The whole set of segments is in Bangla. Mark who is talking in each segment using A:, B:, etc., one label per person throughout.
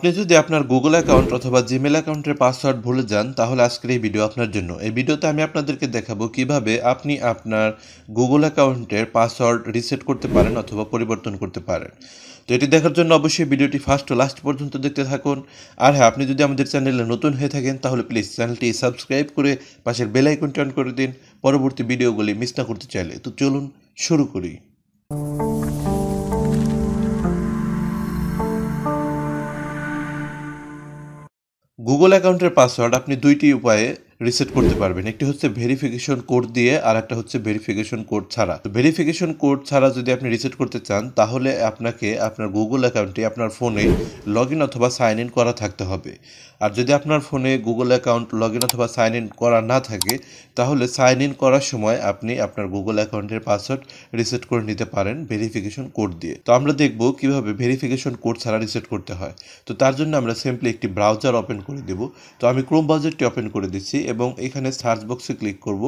A: আপনি যদি আপনার গুগল অ্যাকাউন্ট অথবা জিমেল অ্যাকাউন্টের পাসওয়ার্ড ভুলে যান তাহলে আজকের এই ভিডিও আপনার জন্য এই ভিডিওতে আমি আপনাদেরকে দেখাবো কিভাবে আপনি আপনার গুগল অ্যাকাউন্টের পাসওয়ার্ড রিসেট করতে পারেন অথবা পরিবর্তন করতে পারেন তো এটি দেখার জন্য অবশ্যই ভিডিওটি ফার্স্ট ও লাস্ট পর্যন্ত দেখতে থাকুন আর হ্যাঁ আপনি যদি আমাদের চ্যানেলে নতুন হয়ে থাকেন তাহলে প্লিজ চ্যানেলটি সাবস্ক্রাইব করে পাশের বেলাইকন আইকনটি করে দিন পরবর্তী ভিডিওগুলি মিস না করতে চাইলে তো চলুন শুরু করি গুগল অ্যাকাউন্টের পাসওয়ার্ড আপনি দুইটি উপায়ে রিসেট করতে পারবেন একটি হচ্ছে ভেরিফিকেশন কোড দিয়ে আর একটা হচ্ছে ভেরিফিকেশন কোড ছাড়া ভেরিফিকেশন কোড ছাড়া যদি আপনি রিসেট করতে চান তাহলে আপনাকে আপনার গুগল অ্যাকাউন্টে আপনার ফোনে লগ ইন অথবা সাইন ইন করা থাকতে হবে আর যদি আপনার ফোনে গুগল অ্যাকাউন্ট লগ ইন অথবা সাইন ইন করা না থাকে তাহলে সাইন ইন করার সময় আপনি আপনার গুগল অ্যাকাউন্টের পাসওয়ার্ড রিসেট করে নিতে পারেন ভেরিফিকেশন কোড দিয়ে তো আমরা দেখব কিভাবে ভেরিফিকেশন কোড ছাড়া রিসেট করতে হয় তো তার জন্য আমরা সিম্পলি একটি ব্রাউজার ওপেন করে দেব তো আমি ক্রোম ব্রাউজারটি ওপেন করে দিচ্ছি এবং এখানে সার্চ বক্সে ক্লিক করব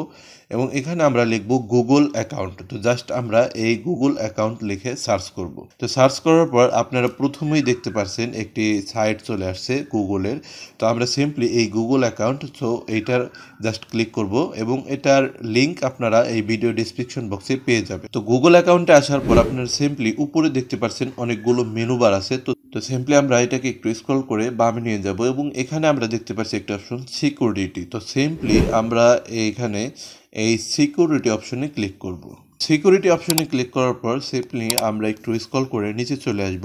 A: এবং এখানে আমরা লিখব গুগল অ্যাকাউন্ট তো জাস্ট আমরা এই গুগল অ্যাকাউন্ট লিখে সার্চ করব তো সার্চ করার পর আপনারা প্রথমেই দেখতে পাচ্ছেন একটি সাইট চলে আসছে গুগলের তো আমরা সিম্পলি এই গুগল অ্যাকাউন্ট তো এইটার জাস্ট ক্লিক করব এবং এটার লিঙ্ক আপনারা এই ভিডিও ডিসক্রিপশন বক্সে পেয়ে যাবে তো গুগল অ্যাকাউন্টে আসার পর আপনারা সিম্পলি উপরে দেখতে পাচ্ছেন অনেকগুলো মেনু বার আছে তো তো সিম্পলি আমরা এটাকে একটু স্ক্রল করে বামে নিয়ে যাব এবং এখানে আমরা দেখতে পাচ্ছি একটা অপশন সিকিউরিটি তো সিম্পলি আমরা এইখানে এই সিকিউরিটি অপশনে ক্লিক করব। সিকিউরিটি অপশনে ক্লিক করার পর সিম্পলি আমরা একটু স্ক্রল করে নিচে চলে আসব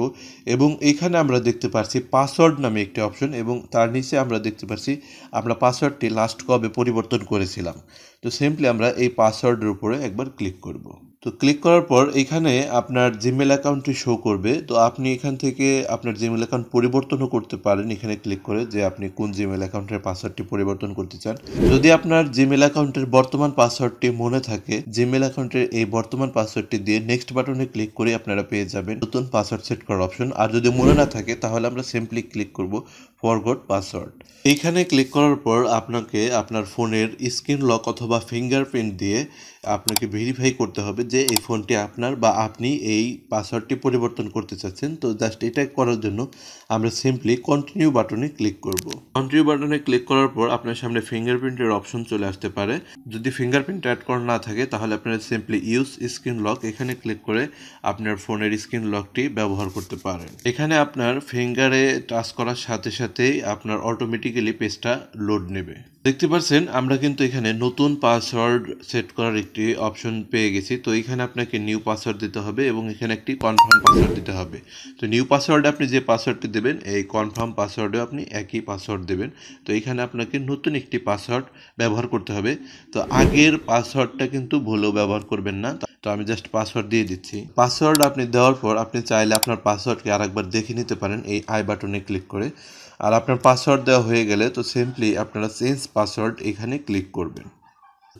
A: এবং এখানে আমরা দেখতে পাচ্ছি পাসওয়ার্ড নামে একটি অপশন এবং তার নিচে আমরা দেখতে পাচ্ছি আমরা পাসওয়ার্ডটি লাস্ট কবে পরিবর্তন করেছিলাম তো সিম্পলি আমরা এই পাসওয়ার্ডের উপরে একবার ক্লিক করব। তো ক্লিক করার পর এখানে আপনার জিমেল অ্যাকাউন্টটি শো করবে তো আপনি এখান থেকে আপনার জিমেল অ্যাকাউন্ট পরিবর্তনও করতে পারেন এখানে ক্লিক করে যে আপনি কোন জিমেল অ্যাকাউন্টের পাসওয়ার্ডটি পরিবর্তন করতে চান যদি আপনার জিমেল অ্যাকাউন্টের বর্তমান পাসওয়ার্ডটি মনে থাকে জিমেল অ্যাকাউন্টের এই বর্তমান পাসওয়ার্ডটি দিয়ে নেক্সট বাটনে ক্লিক করে আপনারা পেয়ে যাবেন নতুন পাসওয়ার্ড সেট করার অপশন আর যদি মনে না থাকে তাহলে আমরা সিম্পলি ক্লিক করব ফরগট পাসওয়ার্ড এখানে ক্লিক করার পর আপনাকে আপনার ফোনের স্ক্রিন লক অথবা ফিঙ্গারপ্রিন্ট দিয়ে আপনাকে ভেরিফাই করতে হবে যে এই ফোনটি আপনার বা আপনি এই পাসওয়ার্ডটি পরিবর্তন করতে চাচ্ছেন তো জাস্ট এটা করার জন্য আমরা সিম্পলি কন্টিনিউ বাটনে ক্লিক করব কন্টিনিউ বাটনে ক্লিক করার পর আপনার সামনে ফিঙ্গারপ্রিন্টের অপশন চলে আসতে পারে যদি ফিঙ্গারপ্রিন্ট অ্যাড করা না থাকে তাহলে আপনার সিম্পলি ইউজ স্ক্রিন লক এখানে ক্লিক করে আপনার ফোনের স্ক্রিন লকটি ব্যবহার করতে পারেন এখানে আপনার ফিঙ্গারে টাচ করার সাথে সাথে সাথেই আপনার অটোমেটিক্যালি পেজটা লোড নেবে দেখতে পাচ্ছেন আমরা কিন্তু এখানে নতুন পাসওয়ার্ড সেট করার একটি অপশন পেয়ে গেছি তো এখানে আপনাকে নিউ পাসওয়ার্ড দিতে হবে এবং এখানে একটি কনফার্ম পাসওয়ার্ড দিতে হবে তো নিউ পাসওয়ার্ডে আপনি যে পাসওয়ার্ডটি দেবেন এই কনফার্ম পাসওয়ার্ডেও আপনি একই পাসওয়ার্ড দেবেন তো এখানে আপনাকে নতুন একটি পাসওয়ার্ড ব্যবহার করতে হবে তো আগের পাসওয়ার্ডটা কিন্তু ভুলেও ব্যবহার করবেন না তো আমি জাস্ট পাসওয়ার্ড দিয়ে দিচ্ছি পাসওয়ার্ড আপনি দেওয়ার পর আপনি চাইলে আপনার পাসওয়ার্ডকে আরেকবার দেখে নিতে পারেন এই আই বাটনে ক্লিক করে আর আপনার পাসওয়ার্ড দেওয়া হয়ে গেলে তো সিম্পলি আপনারা চেঞ্জ পাসওয়ার্ড এখানে ক্লিক করবেন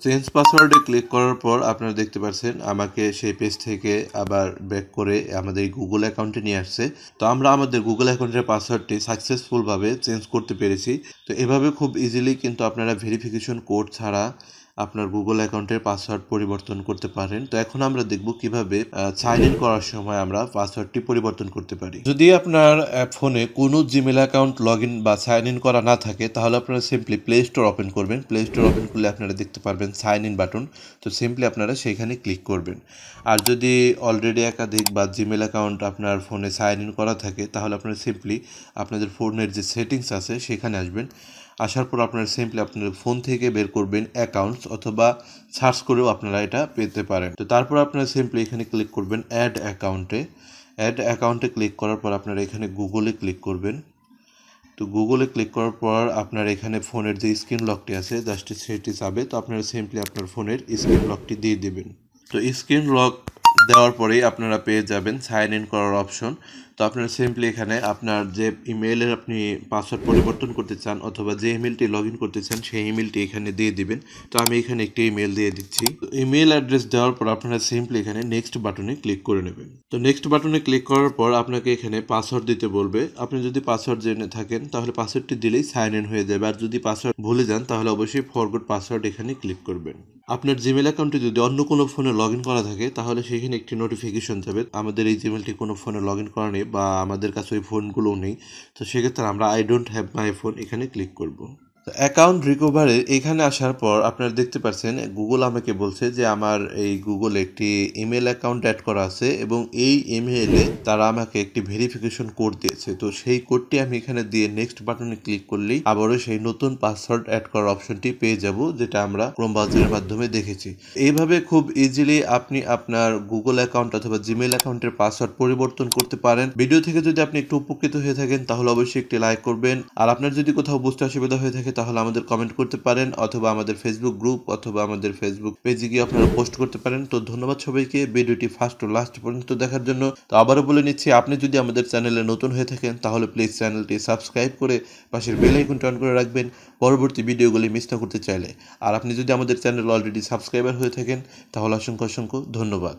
A: চেঞ্জ পাসওয়ার্ডে ক্লিক করার পর আপনারা দেখতে পাচ্ছেন আমাকে সেই পেজ থেকে আবার ব্যাক করে আমাদের গুগল অ্যাকাউন্টে নিয়ে আসছে তো আমরা আমাদের গুগল অ্যাকাউন্টের পাসওয়ার্ডটি সাকসেসফুলভাবে চেঞ্জ করতে পেরেছি তো এভাবে খুব ইজিলি কিন্তু আপনারা ভেরিফিকেশন কোড ছাড়া আপনার গুগল অ্যাকাউন্টের পাসওয়ার্ড পরিবর্তন করতে পারেন তো এখন আমরা দেখব কিভাবে সাইন ইন করার সময় আমরা পাসওয়ার্ডটি পরিবর্তন করতে পারি যদি আপনার ফোনে কোনো জিমেল অ্যাকাউন্ট লগ ইন বা সাইন ইন করা না থাকে তাহলে আপনারা সিম্পলি প্লে স্টোর ওপেন করবেন প্লে স্টোর ওপেন করলে আপনারা দেখতে পারবেন সাইন ইন বাটন তো সিম্পলি আপনারা সেইখানে ক্লিক করবেন আর যদি অলরেডি একাধিক বা জিমেল অ্যাকাউন্ট আপনার ফোনে সাইন ইন করা থাকে তাহলে আপনারা সিম্পলি আপনাদের ফোনের যে সেটিংস আছে সেখানে আসবেন আসার পর আপনারা সিম্পলি আপনার ফোন থেকে বের করবেন অ্যাকাউন্টস অথবা সার্চ করেও আপনারা এটা পেতে পারেন তো তারপর আপনারা সিম্পলি এখানে ক্লিক করবেন অ্যাড অ্যাকাউন্টে অ্যাড অ্যাকাউন্টে ক্লিক করার পর আপনারা এখানে গুগলে ক্লিক করবেন তো গুগলে ক্লিক করার পর আপনার এখানে ফোনের যে স্ক্রিন লকটি আছে জাস্ট সেটি যাবে তো আপনারা সিম্পলি আপনার ফোনের স্ক্রিন লকটি দিয়ে দেবেন তো স্ক্রিন লক দেওয়ার পরেই আপনারা পেয়ে যাবেন সাইন ইন করার অপশন তো আপনারা সিম্পলি এখানে আপনার যে ইমেলের আপনি পাসওয়ার্ড পরিবর্তন করতে চান অথবা যে ইমেলটি লগ করতে চান সেই ইমেলটি এখানে দিয়ে দিবেন তো আমি এখানে একটি ইমেল দিয়ে দিচ্ছি ইমেল অ্যাড্রেস দেওয়ার পর আপনারা সিম্পলি এখানে নেক্সট বাটনে ক্লিক করে নেবেন তো নেক্সট বাটনে ক্লিক করার পর আপনাকে এখানে পাসওয়ার্ড দিতে বলবে আপনি যদি পাসওয়ার্ড জেনে থাকেন তাহলে পাসওয়ার্ডটি দিলেই সাইন ইন হয়ে যাবে আর যদি পাসওয়ার্ড ভুলে যান তাহলে অবশ্যই ফরগুড পাসওয়ার্ড এখানে ক্লিক করবেন আপনার জিমেল অ্যাকাউন্টে যদি অন্য কোনো ফোনে লগ ইন করা থাকে তাহলে সেখানে একটি নোটিফিকেশন যাবে আমাদের এই জিমেলটি কোনো ফোনে লগ ইন করা নেই বা আমাদের কাছে ওই ফোনগুলোও নেই তো সেক্ষেত্রে আমরা I don't have my phone এখানে ক্লিক করবো অ্যাকাউন্ট রিকভারে এখানে আসার পর আপনারা দেখতে পাচ্ছেন গুগল আমাকে বলছে যে আমার এই গুগল একটি ইমেল অ্যাকাউন্ট অ্যাড করা আছে এবং এই ইমেলে তারা আমাকে একটি ভেরিফিকেশন কোড দিয়েছে তো সেই কোডটি আমি এখানে দিয়ে নেক্সট বাটনে ক্লিক করলেই আবারও সেই নতুন পাসওয়ার্ড অ্যাড করার অপশনটি পেয়ে যাব যেটা আমরা ক্রোম ব্রাউজারের মাধ্যমে দেখেছি এইভাবে খুব ইজিলি আপনি আপনার গুগল অ্যাকাউন্ট অথবা জিমেল অ্যাকাউন্টের পাসওয়ার্ড পরিবর্তন করতে পারেন ভিডিও থেকে যদি আপনি একটু উপকৃত হয়ে থাকেন তাহলে অবশ্যই একটি লাইক করবেন আর আপনার যদি কোথাও বুঝতে অসুবিধা হয়ে থাকে তাহলে আমাদের কমেন্ট করতে পারেন অথবা আমাদের ফেসবুক গ্রুপ অথবা আমাদের ফেসবুক পেজে গিয়ে আপনারা পোস্ট করতে পারেন তো ধন্যবাদ সবাইকে ভিডিওটি ফার্স্ট ও লাস্ট পর্যন্ত দেখার জন্য তো আবারও বলে নিচ্ছি আপনি যদি আমাদের চ্যানেলে নতুন হয়ে থাকেন তাহলে প্লিজ চ্যানেলটি সাবস্ক্রাইব করে পাশের বেল আইকনটি টার্ন করে রাখবেন পরবর্তী ভিডিওগুলি মিস না করতে চাইলে আর আপনি যদি আমাদের চ্যানেল অলরেডি সাবস্ক্রাইবার হয়ে থাকেন তাহলে অসংখ্য অসংখ্য ধন্যবাদ